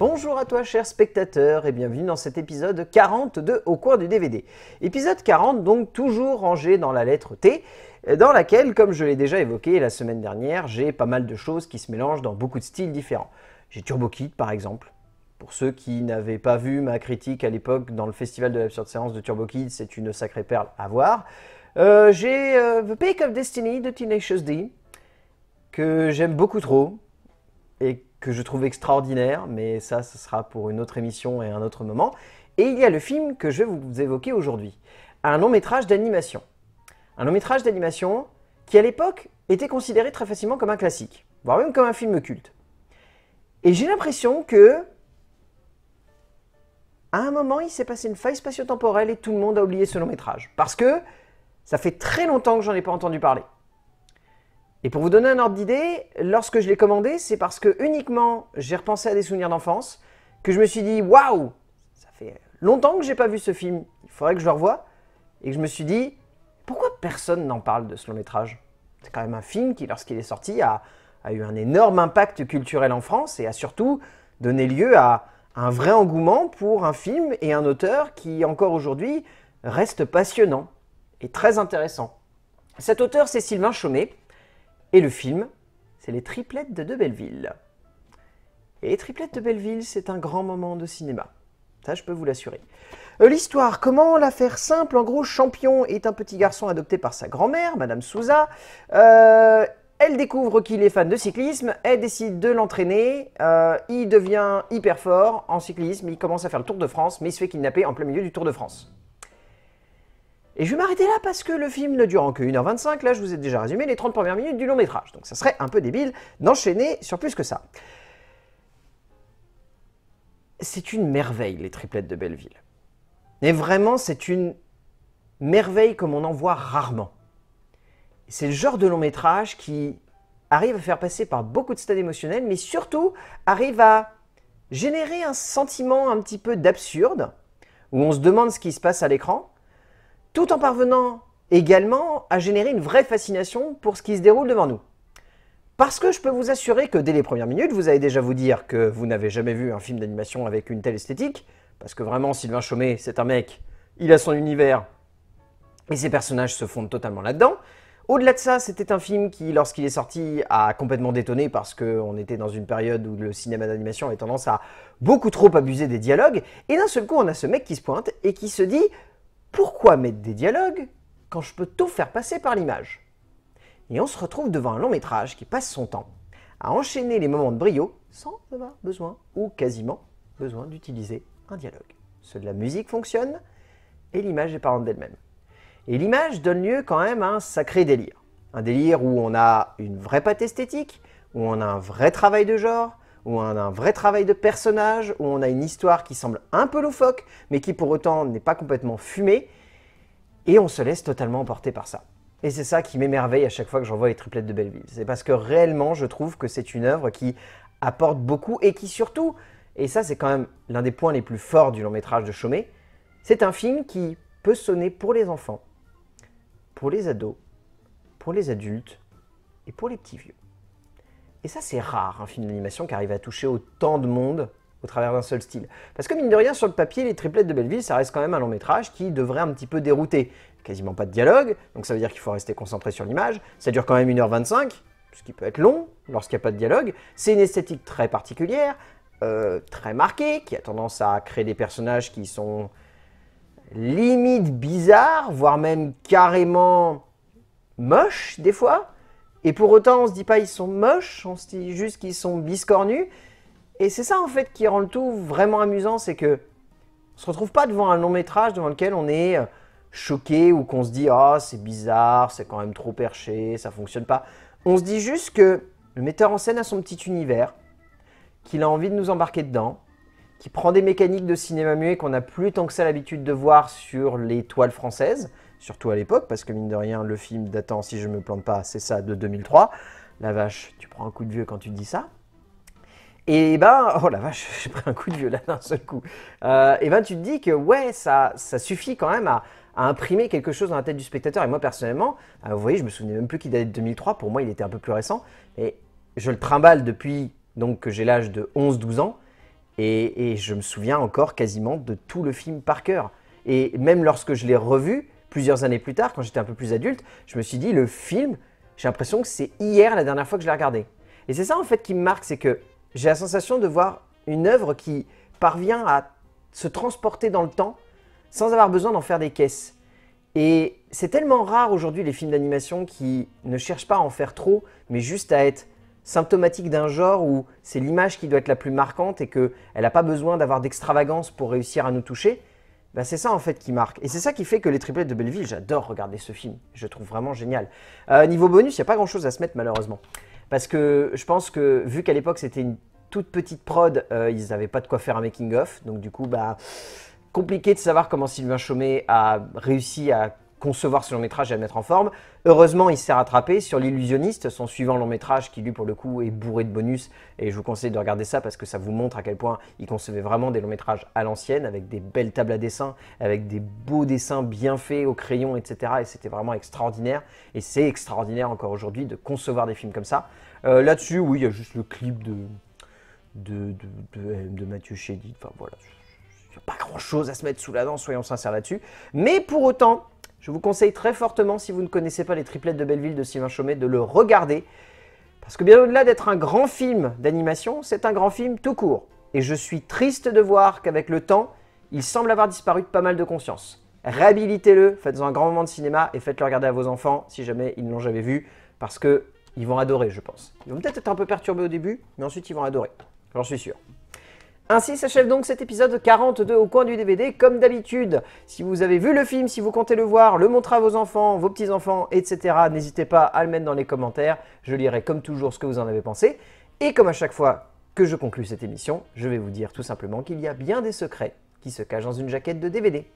Bonjour à toi chers spectateurs, et bienvenue dans cet épisode 42 au cours du DVD. Épisode 40 donc toujours rangé dans la lettre T, dans laquelle, comme je l'ai déjà évoqué la semaine dernière, j'ai pas mal de choses qui se mélangent dans beaucoup de styles différents. J'ai Turbo Kid par exemple. Pour ceux qui n'avaient pas vu ma critique à l'époque dans le festival de l'absurde séance de Turbo Kid, c'est une sacrée perle à voir. Euh, j'ai euh, The Peak of Destiny de Tenacious D, que j'aime beaucoup trop, et que je trouve extraordinaire, mais ça, ce sera pour une autre émission et un autre moment. Et il y a le film que je vais vous évoquer aujourd'hui, un long métrage d'animation. Un long métrage d'animation qui, à l'époque, était considéré très facilement comme un classique, voire même comme un film culte. Et j'ai l'impression que, à un moment, il s'est passé une faille spatio-temporelle et tout le monde a oublié ce long métrage. Parce que ça fait très longtemps que j'en ai pas entendu parler. Et pour vous donner un ordre d'idée, lorsque je l'ai commandé, c'est parce que uniquement j'ai repensé à des souvenirs d'enfance que je me suis dit waouh, ça fait longtemps que j'ai pas vu ce film, il faudrait que je le revoie. Et que je me suis dit pourquoi personne n'en parle de ce long métrage C'est quand même un film qui, lorsqu'il est sorti, a, a, eu un énorme impact culturel en France et a surtout donné lieu à un vrai engouement pour un film et un auteur qui, encore aujourd'hui, reste passionnant et très intéressant. Cet auteur, c'est Sylvain Chaumet. Et le film, c'est Les Triplettes de, Belleville. Et Les Triplettes de Belleville, c'est un grand moment de cinéma. Ça, je peux vous l'assurer. Euh, l'histoire, comment la faire simple En gros, Champion est un petit garçon adopté par sa grand-mère, Madame Souza. Euh, elle découvre qu'il est fan de cyclisme, elle décide de l'entraîner, euh, il devient hyper fort en cyclisme, il commence à faire le Tour de France, mais il se fait kidnapper en plein milieu du Tour de France. Et je vais m'arrêter là parce que le film ne durant que 1h25, là je vous ai déjà résumé les 30 premières minutes du long métrage, donc ça serait un peu débile d'enchaîner sur plus que ça. C'est une merveille les triplettes de Belleville. Et vraiment c'est une merveille comme on en voit rarement. C'est le genre de long métrage qui arrive à faire passer par beaucoup de stades émotionnels, mais surtout arrive à générer un sentiment un petit peu d'absurde, où on se demande ce qui se passe à l'écran, tout en parvenant également à générer une vraie fascination pour ce qui se déroule devant nous. Parce que je peux vous assurer que dès les premières minutes, vous allez déjà vous dire que vous n'avez jamais vu un film d'animation avec une telle esthétique, parce que vraiment, Sylvain Chaumet, c'est un mec, il a son univers, et ses personnages se fondent totalement là-dedans. Au-delà de ça, c'était un film qui, lorsqu'il est sorti, a complètement détonné parce qu'on était dans une période où le cinéma d'animation avait tendance à beaucoup trop abuser des dialogues. Et d'un seul coup, on a ce mec qui se pointe et qui se dit pourquoi mettre des dialogues quand je peux tout faire passer par l'image Et on se retrouve devant un long métrage qui passe son temps à enchaîner les moments de brio sans avoir besoin ou quasiment besoin d'utiliser un dialogue. Ce de la musique fonctionne et l'image est parente d'elle-même. Et l'image donne lieu quand même à un sacré délire. Un délire où on a une vraie pâte esthétique, où on a un vrai travail de genre, où on a un vrai travail de personnage, où on a une histoire qui semble un peu loufoque, mais qui pour autant n'est pas complètement fumée, et on se laisse totalement emporter par ça. Et c'est ça qui m'émerveille à chaque fois que j'envoie les triplettes de Belleville. C'est parce que réellement, je trouve que c'est une œuvre qui apporte beaucoup et qui surtout, et ça c'est quand même l'un des points les plus forts du long métrage de Chaumet, c'est un film qui peut sonner pour les enfants, pour les ados, pour les adultes et pour les petits vieux. Et ça, c'est rare, un film d'animation qui arrive à toucher autant de monde au travers d'un seul style. Parce que mine de rien, sur le papier, les triplettes de Belleville, ça reste quand même un long métrage qui devrait un petit peu dérouter. Quasiment pas de dialogue, donc ça veut dire qu'il faut rester concentré sur l'image. Ça dure quand même 1h25, ce qui peut être long lorsqu'il n'y a pas de dialogue. C'est une esthétique très particulière, euh, très marquée, qui a tendance à créer des personnages qui sont limite bizarres, voire même carrément moches des fois. Et pour autant, on se dit pas ils sont moches, on se dit juste qu'ils sont biscornus. Et c'est ça en fait qui rend le tout vraiment amusant, c'est que on se retrouve pas devant un long métrage devant lequel on est euh, choqué ou qu'on se dit ah c'est bizarre, c'est quand même trop perché, ça fonctionne pas. On se dit juste que le metteur en scène a son petit univers, qu'il a envie de nous embarquer dedans, qu'il prend des mécaniques de cinéma muet qu'on n'a plus tant que ça l'habitude de voir sur les toiles françaises surtout à l'époque, parce que mine de rien, le film datant, si je ne me plante pas, c'est ça, de 2003. La vache, tu prends un coup de vieux quand tu dis ça. Et ben, oh la vache, j'ai pris un coup de vieux là d'un seul coup. Euh, et ben, tu te dis que ouais, ça, ça suffit quand même à, imprimer quelque chose dans la tête du spectateur. Et moi, personnellement, euh, vous voyez, je me souvenais même plus qu'il date de 2003. Pour moi, il était un peu plus récent. Et je le trimballe depuis donc que j'ai l'âge de 11-12 ans. Et, et, je me souviens encore quasiment de tout le film par cœur. Et même lorsque je l'ai revu, plusieurs années plus tard, quand j'étais un peu plus adulte, je me suis dit, le film, j'ai l'impression que c'est hier la dernière fois que je l'ai regardé. Et c'est ça en fait qui me marque, c'est que j'ai la sensation de voir une œuvre qui parvient à se transporter dans le temps sans avoir besoin d'en faire des caisses. Et c'est tellement rare aujourd'hui les films d'animation qui ne cherchent pas à en faire trop, mais juste à être symptomatique d'un genre où c'est l'image qui doit être la plus marquante et qu'elle n'a pas besoin d'avoir d'extravagance pour réussir à nous toucher. Bah, c'est ça en fait qui marque. Et c'est ça qui fait que les triplettes de Belleville, j'adore regarder ce film. Je trouve vraiment génial. Euh, niveau bonus, il n'y a pas grand chose à se mettre malheureusement. Parce que je pense que vu qu'à l'époque c'était une toute petite prod, euh, ils n'avaient pas de quoi faire un making-of. Donc du coup, bah, compliqué de savoir comment Sylvain Chaumet a réussi à concevoir ce long métrage et à le mettre en forme. Heureusement, il s'est rattrapé sur l'illusionniste, son suivant long métrage qui lui pour le coup est bourré de bonus et je vous conseille de regarder ça parce que ça vous montre à quel point il concevait vraiment des longs métrages à l'ancienne avec des belles tables à dessin, avec des beaux dessins bien faits au crayon, etc. Et c'était vraiment extraordinaire et c'est extraordinaire encore aujourd'hui de concevoir des films comme ça. Euh, là-dessus, oui, il y a juste le clip de, de, de, de, de Mathieu Chédid, enfin voilà, il n'y a pas grand chose à se mettre sous la dent, soyons sincères là-dessus. Mais pour autant, je vous conseille très fortement, si vous ne connaissez pas les triplettes de Belleville de Sylvain Chaumet, de le regarder. Parce que bien au-delà d'être un grand film d'animation, c'est un grand film tout court. Et je suis triste de voir qu'avec le temps, il semble avoir disparu de pas mal de conscience. Réhabilitez-le, faites-en un grand moment de cinéma et faites-le regarder à vos enfants si jamais ils ne l'ont jamais vu. Parce que ils vont adorer, je pense. Ils vont peut-être être un peu perturbés au début, mais ensuite ils vont adorer. J'en suis sûr. Ainsi s'achève donc cet épisode 42 au coin du DVD, comme d'habitude. Si vous avez vu le film, si vous comptez le voir, le montrer à vos enfants, vos petits-enfants, etc., n'hésitez pas à le mettre dans les commentaires. Je lirai comme toujours ce que vous en avez pensé. Et comme à chaque fois que je conclue cette émission, je vais vous dire tout simplement qu'il y a bien des secrets qui se cachent dans une jaquette de DVD.